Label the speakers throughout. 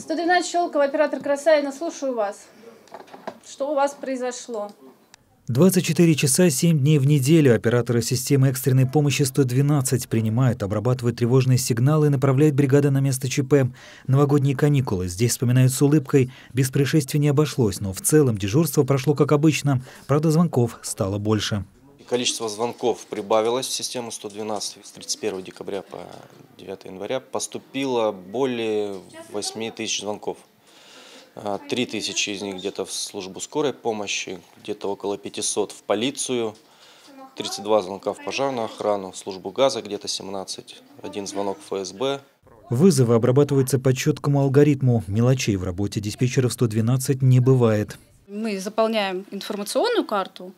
Speaker 1: 112 Щелкова, оператор Красавина, слушаю вас. Что у вас произошло?
Speaker 2: 24 часа 7 дней в неделю операторы системы экстренной помощи 112 принимают, обрабатывают тревожные сигналы и направляют бригады на место ЧП. Новогодние каникулы здесь вспоминают с улыбкой. Без происшествий не обошлось, но в целом дежурство прошло как обычно. Правда, звонков стало больше.
Speaker 3: Количество звонков прибавилось в систему 112 с 31 декабря по 9 января. Поступило более 8 тысяч звонков. 3 а, тысячи из них где-то в службу скорой помощи, где-то около 500 в полицию, 32 звонка в пожарную охрану, в службу газа где-то 17, один звонок в ФСБ.
Speaker 2: Вызовы обрабатываются по четкому алгоритму. Мелочей в работе диспетчеров 112 не бывает.
Speaker 1: Мы заполняем информационную карту,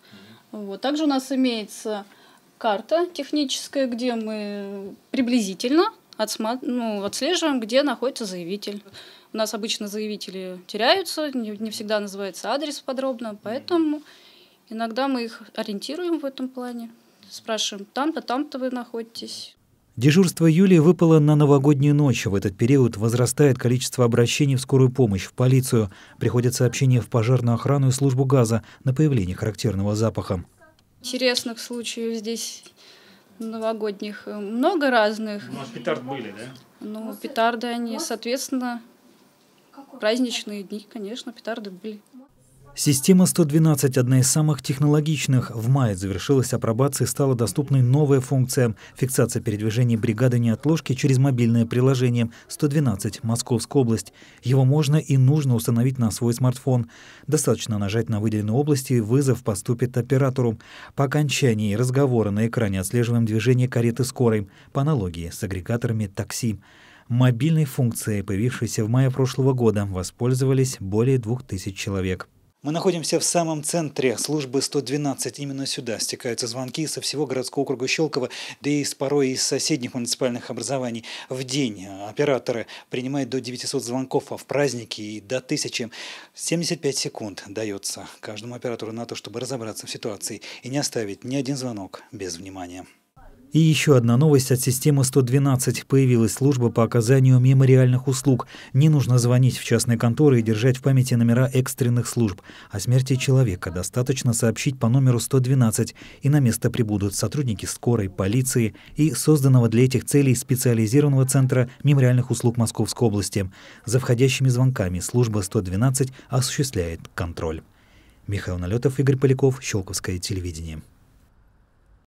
Speaker 1: вот. Также у нас имеется карта техническая, где мы приблизительно отсма- ну, отслеживаем, где находится заявитель. У нас обычно заявители теряются, не, не всегда называется адрес подробно, поэтому иногда мы их ориентируем в этом плане. Спрашиваем, там-то, там-то вы находитесь.
Speaker 2: Дежурство Юлии выпало на новогоднюю ночь. В этот период возрастает количество обращений в скорую помощь, в полицию. Приходят сообщения в пожарную охрану и службу газа на появление характерного запаха.
Speaker 1: Интересных случаев здесь новогодних много разных. Ну,
Speaker 2: а петард были, да?
Speaker 1: Ну, петарды, они, соответственно, праздничные дни, конечно, петарды были.
Speaker 2: Система 112 – одна из самых технологичных. В мае завершилась апробация и стала доступной новая функция – фиксация передвижений бригады неотложки через мобильное приложение 112 «Московская область». Его можно и нужно установить на свой смартфон. Достаточно нажать на выделенную область, и вызов поступит оператору. По окончании разговора на экране отслеживаем движение кареты скорой, по аналогии с агрегаторами такси. Мобильной функцией, появившейся в мае прошлого года, воспользовались более 2000 человек. Мы находимся в самом центре службы 112. Именно сюда стекаются звонки со всего городского округа Щелково, да и с порой из соседних муниципальных образований. В день э, операторы принимают до 900 звонков, а в праздники и до 1000. 75 секунд дается каждому оператору на то, чтобы разобраться в ситуации и не оставить ни один звонок без внимания. И еще одна новость от системы 112. Появилась служба по оказанию мемориальных услуг. Не нужно звонить в частные конторы и держать в памяти номера экстренных служб. О смерти человека достаточно сообщить по номеру 112, и на место прибудут сотрудники скорой, полиции и созданного для этих целей специализированного центра мемориальных услуг Московской области. За входящими звонками служба 112 осуществляет контроль. Михаил Налетов, Игорь Поляков, Щелковское телевидение.